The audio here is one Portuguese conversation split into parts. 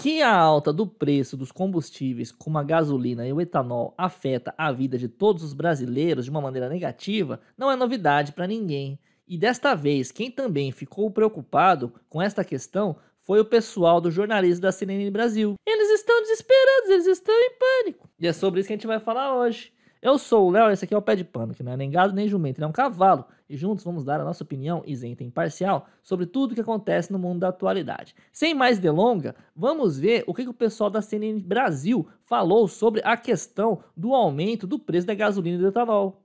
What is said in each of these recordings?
que a alta do preço dos combustíveis, como a gasolina e o etanol, afeta a vida de todos os brasileiros de uma maneira negativa, não é novidade para ninguém. E desta vez, quem também ficou preocupado com esta questão foi o pessoal do jornalismo da CNN Brasil. Eles estão desesperados, eles estão em pânico. E é sobre isso que a gente vai falar hoje. Eu sou o Léo, esse aqui é o Pé de Pano, que não é nem gado nem jumento, ele é um cavalo. E juntos vamos dar a nossa opinião isenta e imparcial sobre tudo o que acontece no mundo da atualidade. Sem mais delonga, vamos ver o que, que o pessoal da CNN Brasil falou sobre a questão do aumento do preço da gasolina e do etanol.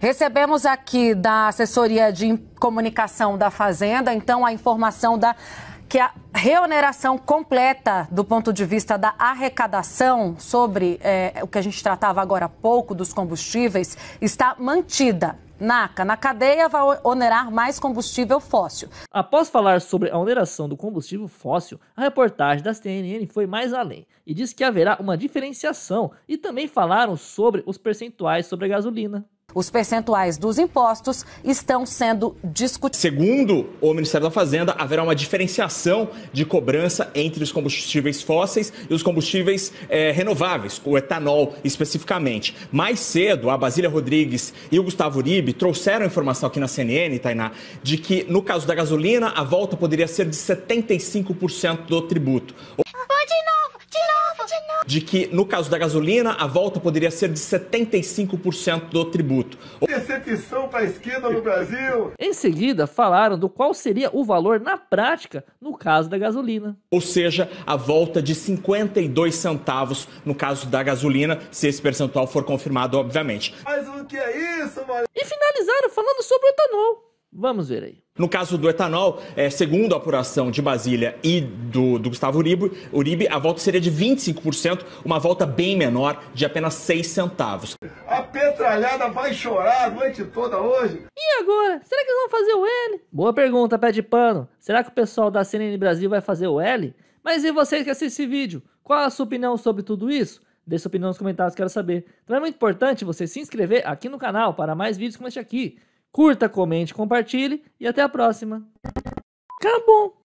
Recebemos aqui da assessoria de comunicação da Fazenda, então, a informação da que a reoneração completa do ponto de vista da arrecadação sobre é, o que a gente tratava agora há pouco dos combustíveis está mantida. NACA, na cadeia, vai onerar mais combustível fóssil. Após falar sobre a oneração do combustível fóssil, a reportagem da CNN foi mais além e disse que haverá uma diferenciação e também falaram sobre os percentuais sobre a gasolina. Os percentuais dos impostos estão sendo discutidos. Segundo o Ministério da Fazenda, haverá uma diferenciação de cobrança entre os combustíveis fósseis e os combustíveis é, renováveis, o etanol especificamente. Mais cedo, a Basília Rodrigues e o Gustavo Uribe trouxeram informação aqui na CNN, Tainá, de que no caso da gasolina, a volta poderia ser de 75% do tributo de que, no caso da gasolina, a volta poderia ser de 75% do tributo. Decepção para a esquerda no Brasil! Em seguida, falaram do qual seria o valor na prática no caso da gasolina. Ou seja, a volta de 52 centavos no caso da gasolina, se esse percentual for confirmado, obviamente. Mas o que é isso, mano? E finalizaram falando sobre o etanol. Vamos ver aí. No caso do etanol, é, segundo a apuração de Basília e do, do Gustavo Uribe, Uribe, a volta seria de 25%, uma volta bem menor, de apenas 6 centavos. A petralhada vai chorar a noite toda hoje. E agora? Será que eles vão fazer o L? Boa pergunta, pé de pano. Será que o pessoal da CNN Brasil vai fazer o L? Mas e vocês que assistem esse vídeo? Qual a sua opinião sobre tudo isso? Deixe sua opinião nos comentários, quero saber. Também é muito importante você se inscrever aqui no canal para mais vídeos como este aqui. Curta, comente, compartilhe e até a próxima. Acabou!